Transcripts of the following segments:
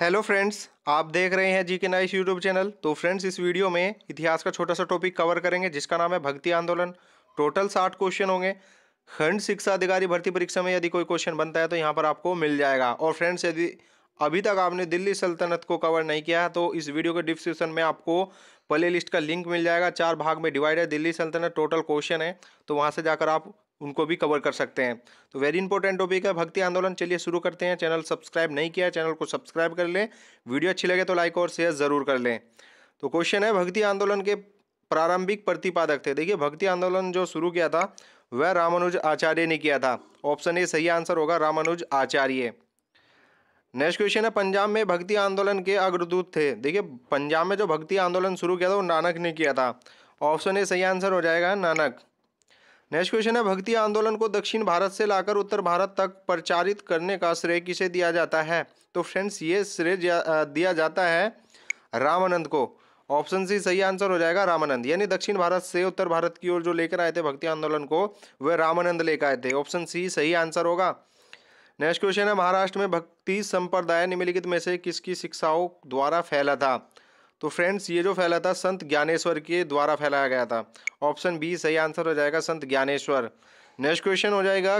hello friends आप देख रहे हैं G K nice YouTube channel तो फ्रेंड्स इस वीडियो में इतिहास का छोटा सा टॉपिक कवर करेंगे जिसका नाम है भक्ति आंदोलन टोटल साठ क्वेश्चन होंगे खंड शिक्षा अधिकारी भर्ती परीक्षा में यदि कोई क्वेश्चन बनता है तो यहाँ पर आपको मिल जाएगा और फ्रेंड्स यदि अभी तक आपने दिल्ली सल्तनत को कवर नहीं किया है तो इस वीडियो के डिस्क्रिप्शन में आपको प्ले लिस्ट का लिंक मिल जाएगा चार भाग में डिवाइड है दिल्ली सल्तनत टोटल क्वेश्चन है तो वहाँ से जाकर आप उनको भी कवर कर सकते हैं तो वेरी इंपॉर्टेंट टॉपिक है भक्ति आंदोलन चलिए शुरू करते हैं चैनल सब्सक्राइब नहीं किया चैनल को सब्सक्राइब कर लें वीडियो अच्छी लगे तो लाइक और शेयर ज़रूर कर लें तो क्वेश्चन है भक्ति आंदोलन के प्रारंभिक प्रतिपादक थे देखिए भक्ति आंदोलन जो शुरू किया था वह रामानुज आचार्य ने किया था ऑप्शन ए सही आंसर होगा रामानुज आचार्य नेक्स्ट क्वेश्चन है पंजाब में भक्ति आंदोलन के अग्रदूत थे देखिए पंजाब में जो भक्ति आंदोलन शुरू किया था वो नानक ने किया था ऑप्शन ए सही आंसर हो जाएगा नानक नेक्स्ट क्वेश्चन है भक्ति आंदोलन को दक्षिण भारत से लाकर उत्तर भारत तक प्रचारित करने का श्रेय किसे दिया जाता है तो फ्रेंड्स ये श्रेय दिया जाता है रामानंद को ऑप्शन सी सही आंसर हो जाएगा रामानंद यानी दक्षिण भारत से उत्तर भारत की ओर जो लेकर आए थे भक्ति आंदोलन को वह रामानंद लेकर आए थे ऑप्शन सी सही आंसर होगा नेक्स्ट क्वेश्चन है महाराष्ट्र में भक्ति संप्रदाय निम्नलिखित में से किसकी शिक्षाओं द्वारा फैला था तो फ्रेंड्स ये जो फैला था संत ज्ञानेश्वर के द्वारा फैलाया गया था ऑप्शन बी सही आंसर हो जाएगा संत ज्ञानेश्वर नेक्स्ट क्वेश्चन हो जाएगा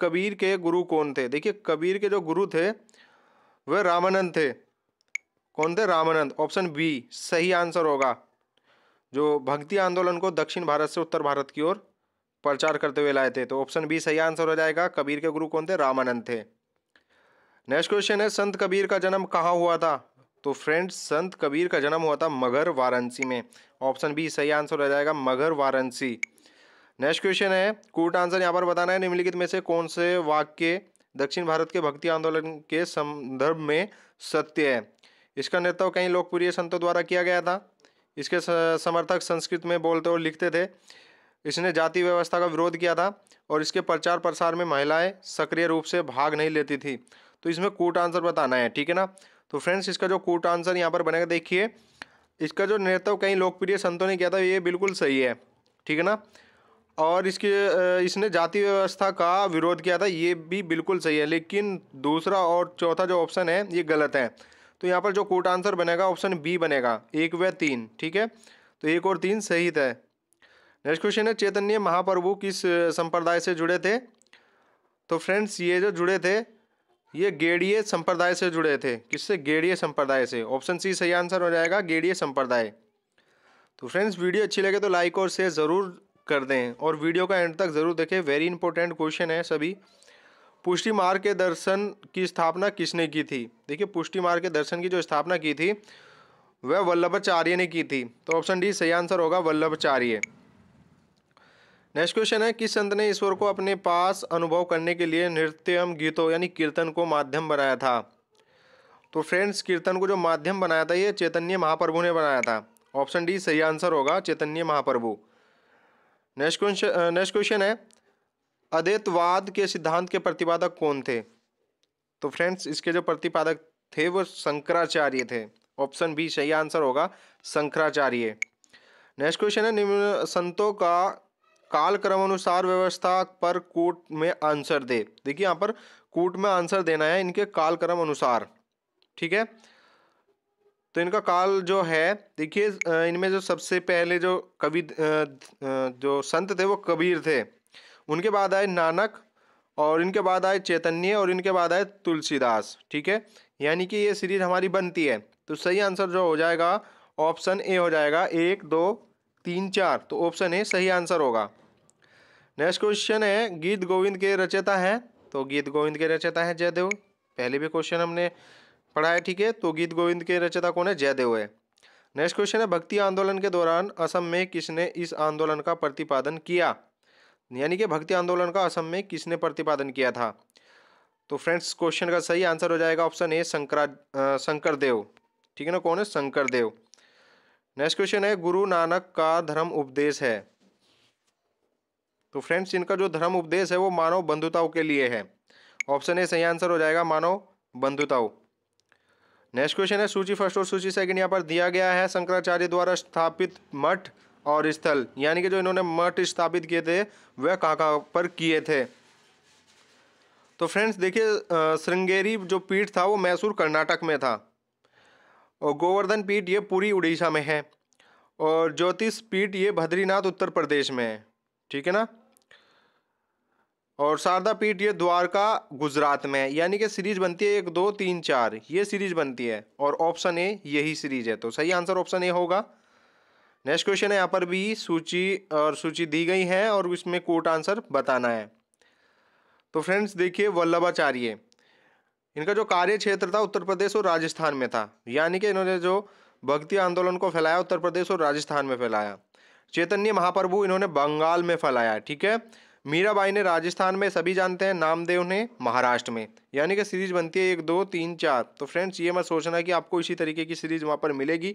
कबीर के गुरु कौन थे देखिए कबीर के जो गुरु थे वह रामानंद थे कौन थे रामानंद ऑप्शन बी सही आंसर होगा जो भक्ति आंदोलन को दक्षिण भारत से उत्तर भारत की ओर प्रचार करते हुए लाए थे तो ऑप्शन बी सही आंसर हो जाएगा कबीर के गुरु कौन थे रामानंद थे नेक्स्ट क्वेश्चन है संत कबीर का जन्म कहाँ हुआ था तो फ्रेंड्स संत कबीर का जन्म हुआ था मगर वाराणसी में ऑप्शन बी सही आंसर रह जाएगा मगर वाराणसी नेक्स्ट क्वेश्चन है कूट आंसर यहाँ पर बताना है निम्नलिखित में से कौन से वाक्य दक्षिण भारत के भक्ति आंदोलन के संदर्भ में सत्य है इसका नेतृत्व कई लोकप्रिय संतों द्वारा किया गया था इसके समर्थक संस्कृत में बोलते और लिखते थे इसने जाति व्यवस्था का विरोध किया था और इसके प्रचार प्रसार में महिलाएं सक्रिय रूप से भाग नहीं लेती थी तो इसमें कूट आंसर बताना है ठीक है ना तो फ्रेंड्स इसका जो कोर्ट आंसर यहाँ पर बनेगा देखिए इसका जो नेतृत्व कई लोकप्रिय संतों ने किया था ये बिल्कुल सही है ठीक है ना और इसके इसने जाति व्यवस्था का विरोध किया था ये भी बिल्कुल सही है लेकिन दूसरा और चौथा जो ऑप्शन है ये गलत है तो यहाँ पर जो कोर्ट आंसर बनेगा ऑप्शन बी बनेगा एक व तीन ठीक है तो एक और तीन सही था नेक्स्ट क्वेश्चन है चैतन्य महाप्रभु किस संप्रदाय से जुड़े थे तो फ्रेंड्स ये जो जुड़े थे ये गेड़ीय संप्रदाय से जुड़े थे किससे गेड़ीय संप्रदाय से ऑप्शन सी सही आंसर हो जाएगा गेड़ीय संप्रदाय तो फ्रेंड्स वीडियो अच्छी लगे तो लाइक और शेयर ज़रूर कर दें और वीडियो का एंड तक ज़रूर देखें वेरी इंपॉर्टेंट क्वेश्चन है सभी पुष्टि मार्ग के दर्शन की स्थापना किसने की थी देखिए पुष्टि मार्ग के दर्शन की जो स्थापना की थी वह वल्लभाचार्य ने की थी तो ऑप्शन डी सही आंसर होगा वल्लभाचार्य नेक्स्ट क्वेश्चन है किस संत ने ईश्वर को अपने पास अनुभव करने के लिए नृत्यम गीतों यानी कीर्तन को माध्यम बनाया था तो फ्रेंड्स कीर्तन को जो माध्यम बनाया था ये चैतन्य महाप्रभु ने बनाया था ऑप्शन डी सही आंसर होगा Chaitanya Mahaprabhu next question next question है अद्वैतवाद के सिद्धांत के प्रतिपादक कौन थे तो फ्रेंड्स इसके जो प्रतिपादक थे वो शंकराचार्य थे ऑप्शन बी सही आंसर होगा शंकराचार्य नेक्स्ट क्वेश्चन है निम्न संतों का क्रम अनुसार व्यवस्था पर कूट में आंसर दे देखिए यहाँ पर कूट में आंसर देना है इनके काल क्रम अनुसार ठीक है तो इनका काल जो है देखिए इनमें जो सबसे पहले जो कवि जो संत थे वो कबीर थे उनके बाद आए नानक और इनके बाद आए चैतन्य और इनके बाद आए तुलसीदास ठीक है यानी कि ये सीरीज हमारी बनती है तो सही आंसर जो हो जाएगा ऑप्शन ए हो जाएगा एक दो तीन चार तो ऑप्शन ए सही आंसर होगा नेक्स्ट क्वेश्चन है गीत गोविंद के रचयता है तो गीत गोविंद के रचयता है जयदेव पहले भी क्वेश्चन हमने पढ़ा है ठीक है तो गीत गोविंद के रचयता कौन है जयदेव है नेक्स्ट क्वेश्चन है भक्ति आंदोलन के दौरान असम में किसने इस आंदोलन का प्रतिपादन किया यानी कि भक्ति आंदोलन का असम में किसने प्रतिपादन किया था तो फ्रेंड्स क्वेश्चन का सही आंसर हो जाएगा ऑप्शन ए शंकरा शंकर देव ठीक है ना कौन है शंकर देव नेक्स्ट क्वेश्चन है गुरु नानक का धर्म उपदेश है तो फ्रेंड्स इनका जो धर्म उपदेश है वो मानव बंधुताओं के लिए है ऑप्शन ए सही आंसर हो जाएगा मानव बंधुताओं नेक्स्ट क्वेश्चन है सूची फर्स्ट और सूची सेकंड यहाँ पर दिया गया है शंकराचार्य द्वारा स्थापित मठ और स्थल यानी कि जो इन्होंने मठ स्थापित किए थे वह कहाँ कहाँ पर किए थे तो फ्रेंड्स देखिए श्रृंगेरी जो पीठ था वो मैसूर कर्नाटक में था और गोवर्धन पीठ ये पूरी उड़ीसा में है और ज्योतिष पीठ ये भद्रीनाथ उत्तर प्रदेश में है ठीक है ना और शारदा पीठ ये द्वारका गुजरात में है यानी कि सीरीज बनती है एक दो तीन चार ये सीरीज बनती है और ऑप्शन ए यही सीरीज है तो सही आंसर ऑप्शन ए होगा नेक्स्ट क्वेश्चन है यहाँ पर भी सूची और सूची दी गई है और इसमें कोट आंसर बताना है तो फ्रेंड्स देखिए वल्लभाचार्य इनका जो कार्य क्षेत्र था उत्तर प्रदेश और राजस्थान में था यानी कि इन्होंने जो भक्ति आंदोलन को फैलाया उत्तर प्रदेश और राजस्थान में फैलाया चैतन्य महाप्रभु इन्होंने बंगाल में फैलाया ठीक है मीराबाई ने राजस्थान में सभी जानते हैं नामदेव ने महाराष्ट्र में यानी कि सीरीज बनती है एक दो तीन चार तो फ्रेंड्स ये मैं सोचना कि आपको इसी तरीके की सीरीज वहाँ पर मिलेगी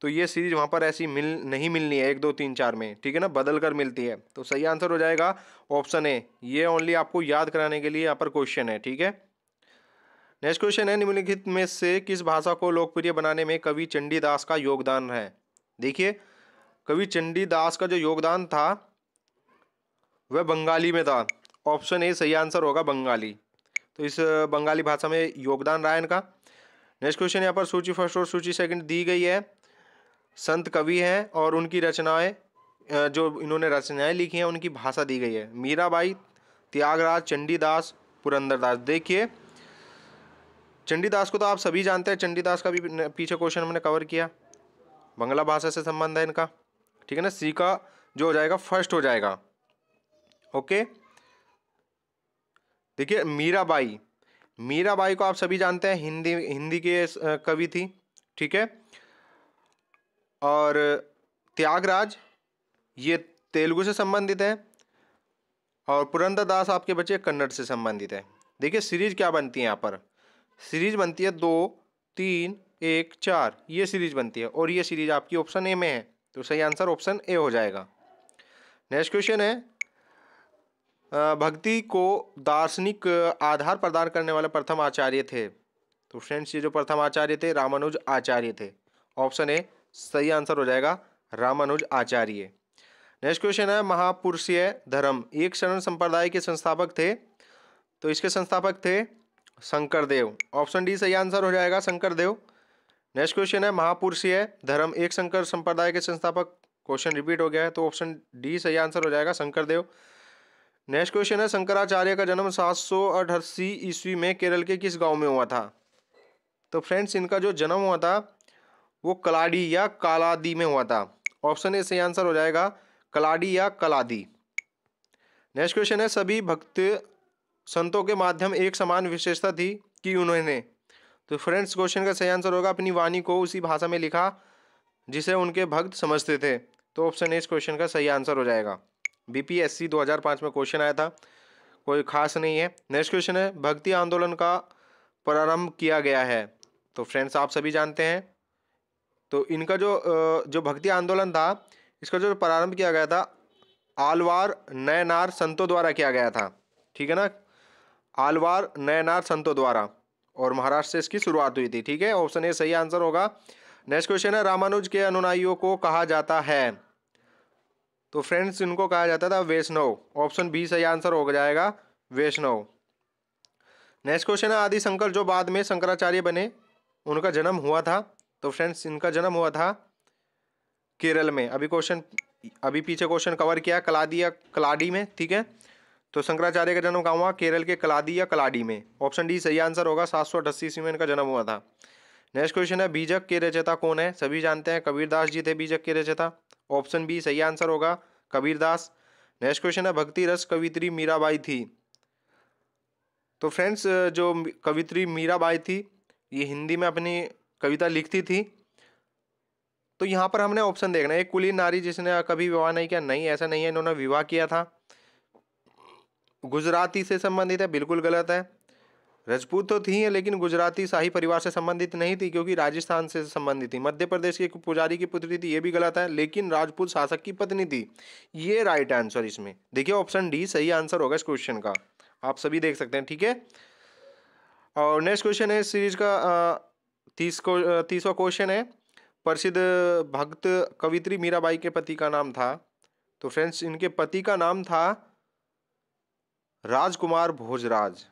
तो ये सीरीज वहाँ पर ऐसी मिल नहीं मिलनी है एक दो तीन चार में ठीक है ना बदल कर मिलती है तो सही आंसर हो जाएगा ऑप्शन ए ये ओनली आपको याद कराने के लिए यहाँ पर क्वेश्चन है ठीक है नेक्स्ट क्वेश्चन है निम्नलिखित में से किस भाषा को लोकप्रिय बनाने में कवि चंडीदास का योगदान है देखिए कवि चंडीदास का जो योगदान था वह बंगाली में था ऑप्शन ए सही आंसर होगा बंगाली तो इस बंगाली भाषा में योगदान रहा इनका नेक्स्ट क्वेश्चन यहाँ पर सूची फर्स्ट और सूची सेकंड दी गई है संत कवि हैं और उनकी रचनाएं जो इन्होंने रचनाएं लिखी हैं उनकी भाषा दी गई है मीराबाई त्यागराज चंडीदास पुरंदरदास देखिए चंडीदास को तो आप सभी जानते हैं चंडीदास का भी पीछे क्वेश्चन हमने कवर किया बंगला भाषा से संबंध है इनका ठीक है ना सी का जो हो जाएगा फर्स्ट हो जाएगा ओके देखिए मीराबाई मीराबाई को आप सभी जानते हैं हिंदी हिंदी के कवि थी ठीक है और त्यागराज ये तेलुगु से संबंधित है और पुरंदर दास आपके बच्चे कन्नड़ से संबंधित है देखिए सीरीज क्या बनती है यहाँ पर सीरीज बनती है दो तीन एक चार ये सीरीज बनती है और ये सीरीज आपकी ऑप्शन ए में है तो सही आंसर ऑप्शन ए हो जाएगा नेक्स्ट क्वेश्चन है भक्ति को दार्शनिक आधार प्रदान करने वाले प्रथम आचार्य थे तो फ्रेंड्स ये जो प्रथम आचार्य थे रामानुज आचार्य थे ऑप्शन ए सही आंसर हो जाएगा रामानुज आचार्य नेक्स्ट क्वेश्चन है महापुरुषीय धर्म एक शरण संप्रदाय के संस्थापक थे तो इसके संस्थापक थे शंकर देव ऑप्शन डी सही आंसर हो जाएगा शंकर देव नेक्स्ट क्वेश्चन है महापुरुषीय धर्म एक शंकर संप्रदाय के संस्थापक क्वेश्चन रिपीट हो गया है तो ऑप्शन डी सही आंसर हो जाएगा शंकरदेव नेक्स्ट क्वेश्चन है शंकराचार्य का जन्म सात सौ अठासी ईस्वी में केरल के किस गांव में हुआ था तो फ्रेंड्स इनका जो जन्म हुआ था वो कलाडी या कालादी में हुआ था ऑप्शन ए सही आंसर हो जाएगा कलाडी या कलादी नेक्स्ट क्वेश्चन है सभी भक्त संतों के माध्यम एक समान विशेषता थी कि उन्होंने तो फ्रेंड्स क्वेश्चन का सही आंसर होगा अपनी वाणी को उसी भाषा में लिखा जिसे उनके भक्त समझते थे तो ऑप्शन ए इस क्वेश्चन का सही आंसर हो जाएगा बीपीएससी 2005 में क्वेश्चन आया था कोई खास नहीं है नेक्स्ट क्वेश्चन है भक्ति आंदोलन का प्रारंभ किया गया है तो फ्रेंड्स आप सभी जानते हैं तो इनका जो जो भक्ति आंदोलन था इसका जो प्रारंभ किया गया था आलवार नयनार संतों द्वारा किया गया था ठीक है ना आलवार नयनार संतों द्वारा और महाराष्ट्र से इसकी शुरुआत हुई थी ठीक है ऑप्शन ए सही आंसर होगा नेक्स्ट क्वेश्चन है रामानुज के अनुनायियों को कहा जाता है तो फ्रेंड्स इनको कहा जाता था वैष्णव ऑप्शन बी सही आंसर हो जाएगा वैष्णव नेक्स्ट क्वेश्चन है आदिशंकर जो बाद में शंकराचार्य बने उनका जन्म हुआ था तो फ्रेंड्स इनका जन्म हुआ था केरल में अभी क्वेश्चन अभी पीछे क्वेश्चन कवर किया कलादी या कलाडी में ठीक है तो शंकराचार्य का जन्म कहाँ हुआ केरल के कलादी या कलाडी में ऑप्शन डी सही आंसर होगा सात सौ अट्ठासी ईस्वी में इनका जन्म हुआ था नेक्स्ट क्वेश्चन है बीजक के रचयिता कौन है सभी जानते हैं कबीरदास जी थे बीजक के रचयिता ऑप्शन बी सही आंसर होगा कबीरदास नेक्स्ट क्वेश्चन है भक्ति रस कवित्री मीराबाई थी तो फ्रेंड्स जो कवित्री मीराबाई थी ये हिंदी में अपनी कविता लिखती थी तो यहाँ पर हमने ऑप्शन देखना है एक कुली नारी जिसने कभी विवाह नहीं किया नहीं ऐसा नहीं है इन्होंने विवाह किया था गुजराती से संबंधित है बिल्कुल गलत है रजपूत तो थी लेकिन गुजराती शाही परिवार से संबंधित नहीं थी क्योंकि राजस्थान से संबंधित थी मध्य प्रदेश की पुजारी की पुत्री थी ये भी गलत है लेकिन राजपूत शासक की पत्नी थी ये राइट आंसर इसमें देखिए ऑप्शन डी सही आंसर होगा इस क्वेश्चन का आप सभी देख सकते हैं ठीक है और नेक्स्ट क्वेश्चन है इस सीरीज का तीस तीसवा क्वेश्चन है प्रसिद्ध भक्त कवित्री मीराबाई के पति का नाम था तो फ्रेंड्स इनके पति का नाम था राजकुमार भोजराज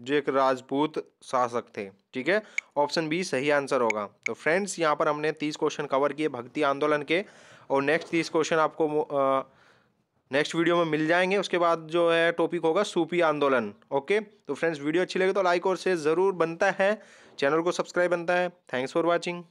जो एक राजपूत शासक थे ठीक है ऑप्शन बी सही आंसर होगा तो फ्रेंड्स यहाँ पर हमने तीस क्वेश्चन कवर किए भक्ति आंदोलन के और नेक्स्ट तीस क्वेश्चन आपको नेक्स्ट वीडियो में मिल जाएंगे उसके बाद जो है टॉपिक होगा सूपी आंदोलन ओके तो फ्रेंड्स वीडियो अच्छी लगे तो लाइक और शेयर ज़रूर बनता है चैनल को सब्सक्राइब बनता है थैंक्स फॉर वॉचिंग